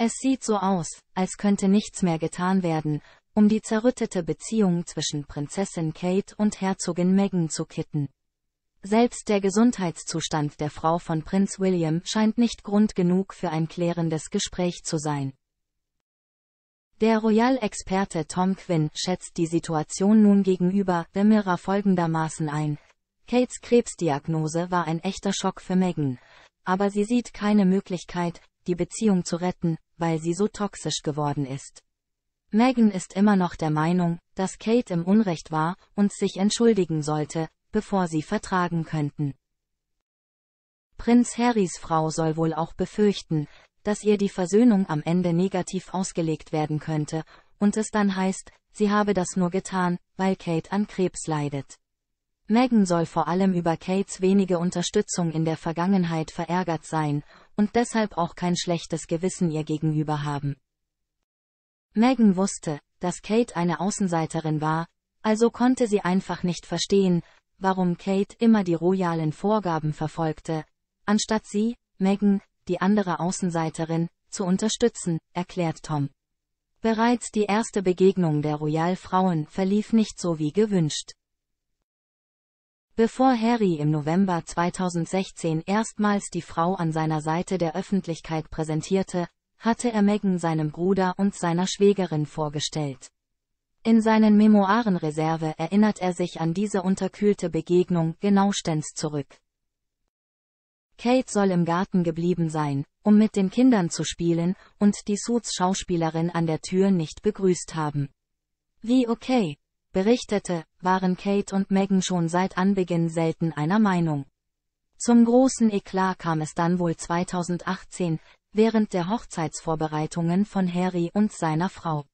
Es sieht so aus, als könnte nichts mehr getan werden, um die zerrüttete Beziehung zwischen Prinzessin Kate und Herzogin Meghan zu kitten. Selbst der Gesundheitszustand der Frau von Prinz William scheint nicht Grund genug für ein klärendes Gespräch zu sein. Der Royal-Experte Tom Quinn schätzt die Situation nun gegenüber The Mirror folgendermaßen ein. Kates Krebsdiagnose war ein echter Schock für Meghan, aber sie sieht keine Möglichkeit, die Beziehung zu retten, weil sie so toxisch geworden ist. Megan ist immer noch der Meinung, dass Kate im Unrecht war und sich entschuldigen sollte, bevor sie vertragen könnten. Prinz Harrys Frau soll wohl auch befürchten, dass ihr die Versöhnung am Ende negativ ausgelegt werden könnte, und es dann heißt, sie habe das nur getan, weil Kate an Krebs leidet. Megan soll vor allem über Kates wenige Unterstützung in der Vergangenheit verärgert sein und deshalb auch kein schlechtes Gewissen ihr gegenüber haben. Megan wusste, dass Kate eine Außenseiterin war, also konnte sie einfach nicht verstehen, warum Kate immer die royalen Vorgaben verfolgte, anstatt sie, Megan, die andere Außenseiterin, zu unterstützen, erklärt Tom. Bereits die erste Begegnung der Royalfrauen verlief nicht so wie gewünscht. Bevor Harry im November 2016 erstmals die Frau an seiner Seite der Öffentlichkeit präsentierte, hatte er Meghan seinem Bruder und seiner Schwägerin vorgestellt. In seinen Memoirenreserve erinnert er sich an diese unterkühlte Begegnung genauestens zurück. Kate soll im Garten geblieben sein, um mit den Kindern zu spielen, und die Suits Schauspielerin an der Tür nicht begrüßt haben. Wie okay, berichtete, waren Kate und Meghan schon seit Anbeginn selten einer Meinung. Zum großen Eklat kam es dann wohl 2018, während der Hochzeitsvorbereitungen von Harry und seiner Frau.